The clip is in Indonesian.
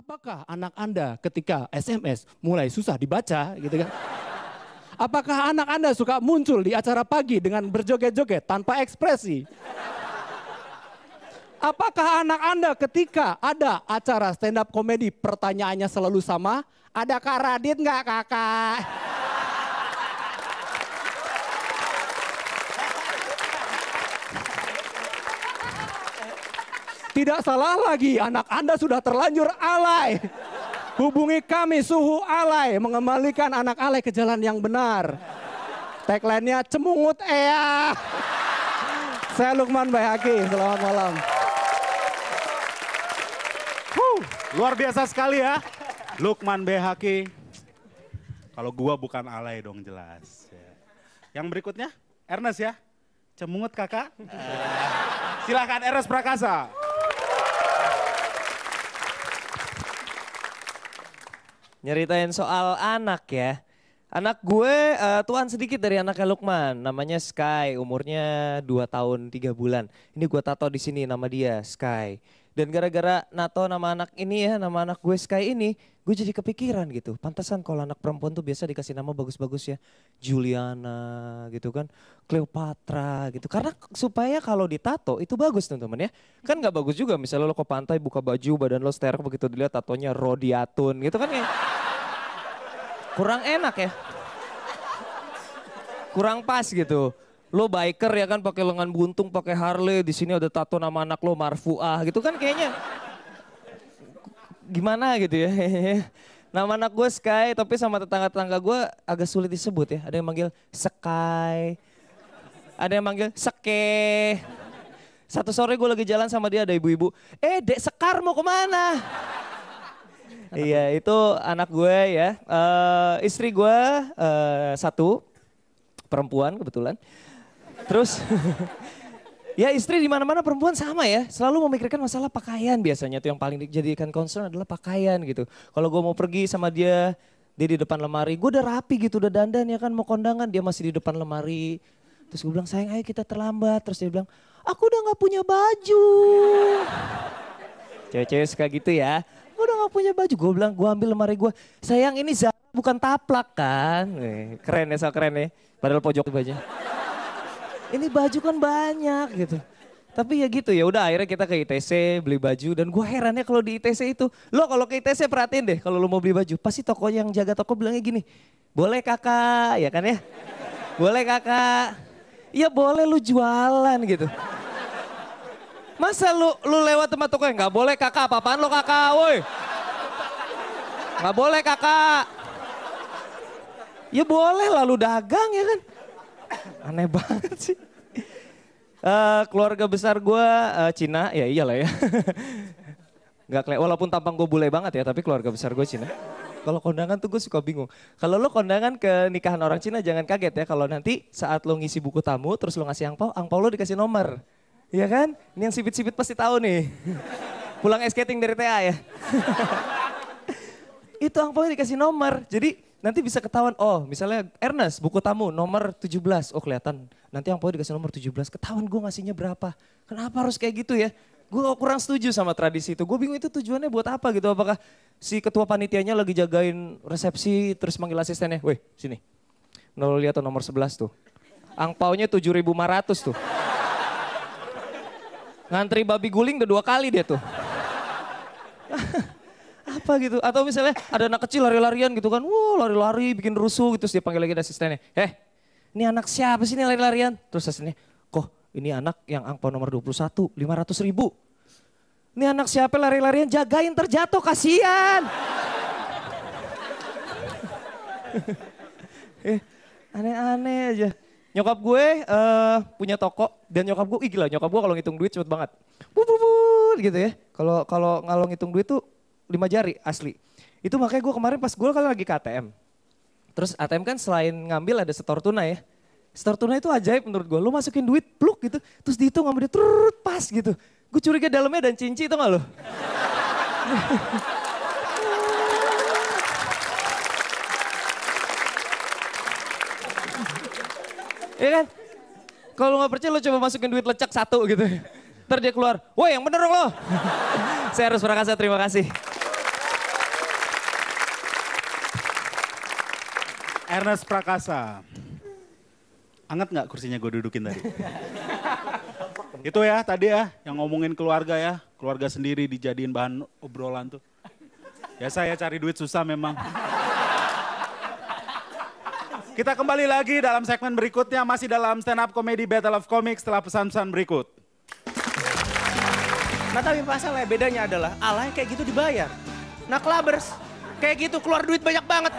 Apakah anak Anda ketika SMS mulai susah dibaca gitu kan? Apakah anak Anda suka muncul di acara pagi dengan berjoget-joget tanpa ekspresi? Apakah anak Anda ketika ada acara stand up komedi pertanyaannya selalu sama? Ada Kak Radit nggak kakak? Tidak salah lagi, anak Anda sudah terlanjur alay. Hubungi kami suhu alay, mengembalikan anak alay ke jalan yang benar. Tagline-nya cemungut ea. Saya Lukman Bayhaki, selamat malam. Huh, luar biasa sekali ya. Lukman Bayhaki. Kalau gua bukan alay dong jelas. Ya. Yang berikutnya, Ernest ya. Cemungut kakak. Eh. Silahkan Ernest Prakasa. nyeritain soal anak ya. Anak gue uh, eh, tuan sedikit dari anaknya Lukman, namanya Sky, umurnya 2 tahun 3 bulan. Ini gue tato di sini nama dia, Sky. Dan gara-gara Nato nama anak ini ya, nama anak gue Sky ini, gue jadi kepikiran gitu. Pantasan kalau anak perempuan tuh biasa dikasih nama bagus-bagus ya. Juliana gitu kan, Cleopatra gitu. Karena supaya kalau ditato itu bagus teman-teman ya. Kan gak bagus juga misalnya lo ke pantai buka baju badan lo sterek begitu dilihat tatonya Rodiatun gitu kan ya. Kurang enak ya. Kurang pas gitu lo biker ya kan pakai lengan buntung, pakai Harley, di sini ada tato nama anak lo Marfuah gitu kan kayaknya gimana gitu ya. nama anak gue Sky, tapi sama tetangga-tetangga gue agak sulit disebut ya. Ada yang manggil Sky, ada yang manggil Seke. Satu sore gue lagi jalan sama dia ada ibu-ibu, eh dek Sekar mau kemana? Iya itu anak gue ya, uh, istri gue uh, satu perempuan kebetulan. Terus ya istri di mana-mana perempuan sama ya, selalu memikirkan masalah pakaian biasanya tuh yang paling dijadikan concern adalah pakaian gitu. Kalau gue mau pergi sama dia, dia di depan lemari, gue udah rapi gitu, udah dandan ya kan mau kondangan, dia masih di depan lemari. Terus gue bilang sayang ayo kita terlambat, terus dia bilang aku udah gak punya baju. Cewek-cewek suka gitu ya. Gue udah gak punya baju. Gue bilang, gue ambil lemari gue. Sayang ini bukan taplak kan. Eh, keren ya, so keren ya. Padahal pojok tuh aja ini baju kan banyak gitu. Tapi ya gitu ya udah akhirnya kita ke ITC beli baju dan gue herannya kalau di ITC itu lo kalau ke ITC perhatiin deh kalau lo mau beli baju pasti toko yang jaga toko bilangnya gini boleh kakak ya kan ya boleh kakak ya boleh lu jualan gitu masa lu lu lewat tempat toko yang nggak boleh kakak apa apaan lo kakak woi nggak boleh kakak ya boleh lalu dagang ya kan Aneh banget sih. Uh, keluarga besar gue uh, Cina, ya iyalah ya. Gak kelihatan, walaupun tampang gue bule banget ya, tapi keluarga besar gue Cina. Kalau kondangan tuh gue suka bingung. Kalau lo kondangan ke nikahan orang Cina jangan kaget ya kalau nanti saat lo ngisi buku tamu terus lo ngasih angpau, angpau lo dikasih nomor. Iya kan? Ini yang sipit-sipit pasti tahu nih. Pulang skating dari TA ya. Itu angpau dikasih nomor. Jadi nanti bisa ketahuan, oh misalnya Ernest buku tamu nomor 17, oh kelihatan. Nanti yang poin dikasih nomor 17, ketahuan gue ngasihnya berapa. Kenapa harus kayak gitu ya? Gue kurang setuju sama tradisi itu. Gue bingung itu tujuannya buat apa gitu. Apakah si ketua panitianya lagi jagain resepsi terus manggil asistennya. Weh sini, nol lihat tuh nomor 11 tuh. Angpaunya 7.500 tuh. Ngantri babi guling udah dua kali dia tuh apa gitu. Atau misalnya ada anak kecil lari-larian gitu kan. Wah lari-lari bikin rusuh gitu. Terus dia panggil lagi asistennya. Eh ini anak siapa sih ini lari-larian? Terus asistennya. Kok ini anak yang angpa nomor 21 500 ribu. Ini anak siapa lari-larian jagain terjatuh kasihan. Eh, aneh-aneh aja. Nyokap gue uh, punya toko dan nyokap gue, ih gila nyokap gue kalau ngitung duit cepet banget. Bu, bu, bu, gitu ya. Kalau kalau ngalung ngitung duit tuh lima jari asli. Itu makanya gue kemarin pas gue kan lagi ke ATM. Terus ATM kan selain ngambil ada setor tunai ya. Setor tunai itu ajaib menurut gue. Lu masukin duit pluk gitu. Terus dihitung sama dia turut pas gitu. Gue curiga dalamnya dan cinci itu gak lo? Iya kan? Kalau nggak percaya lo coba masukin duit lecek satu gitu. Ntar dia keluar, woi yang bener dong lo. Saya harus berangkat, terima kasih. Ernest Prakasa. Anget nggak kursinya gue dudukin tadi? Itu ya tadi ya, yang ngomongin keluarga ya. Keluarga sendiri dijadiin bahan obrolan tuh. Ya saya cari duit susah memang. Kita kembali lagi dalam segmen berikutnya, masih dalam stand up comedy Battle of Comics setelah pesan-pesan berikut. Nah tapi pasalnya bedanya adalah alay kayak gitu dibayar. Nah clubbers kayak gitu keluar duit banyak banget.